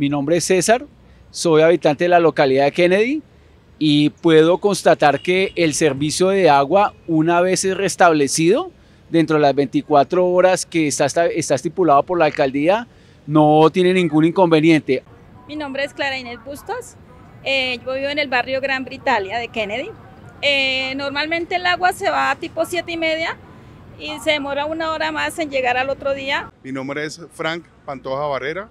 Mi nombre es César, soy habitante de la localidad de Kennedy y puedo constatar que el servicio de agua, una vez restablecido, dentro de las 24 horas que está, estipulado por la alcaldía, no tiene ningún inconveniente. Mi nombre es Clara Inés Bustos, eh, yo vivo en el barrio Gran Britalia de Kennedy. Eh, normalmente el agua se va a tipo 7 y media y se demora una hora más en llegar al otro día. Mi nombre es Frank Pantoja Barrera,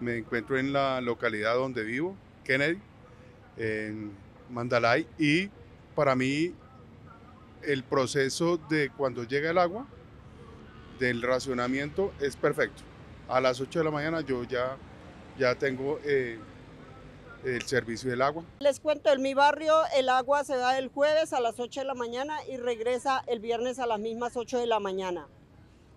me encuentro en la localidad donde vivo, Kennedy, en Mandalay, y para mí el proceso de cuando llega el agua, del racionamiento, es perfecto. A las 8 de la mañana yo ya, ya tengo eh, el servicio del agua. Les cuento, en mi barrio el agua se da el jueves a las 8 de la mañana y regresa el viernes a las mismas 8 de la mañana.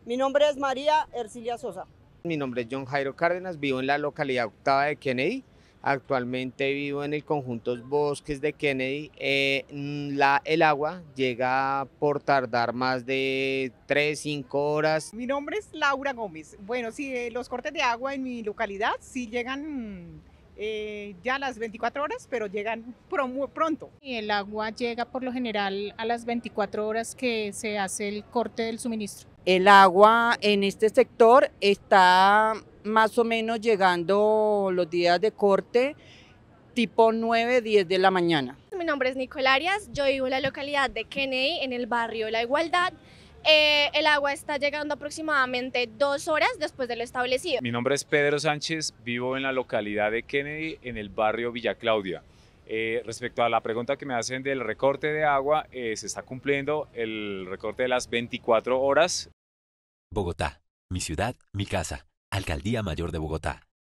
Mi nombre es María Ercilia Sosa. Mi nombre es John Jairo Cárdenas, vivo en la localidad octava de Kennedy. Actualmente vivo en el conjunto Bosques de Kennedy. Eh, mm, el agua llega por tardar más de 3, 5 horas. Mi nombre es Laura Gómez. Bueno, sí, eh, los cortes de agua en mi localidad sí llegan mm, eh, ya a las 24 horas, pero llegan pronto. El agua llega por lo general a las 24 horas que se hace el corte del suministro. El agua en este sector está más o menos llegando los días de corte tipo 9, 10 de la mañana. Mi nombre es Arias, yo vivo en la localidad de Kennedy, en el barrio La Igualdad. Eh, el agua está llegando aproximadamente dos horas después de lo establecido. Mi nombre es Pedro Sánchez, vivo en la localidad de Kennedy, en el barrio Villa Claudia. Eh, respecto a la pregunta que me hacen del recorte de agua, eh, se está cumpliendo el recorte de las 24 horas. Bogotá, mi ciudad, mi casa, Alcaldía Mayor de Bogotá.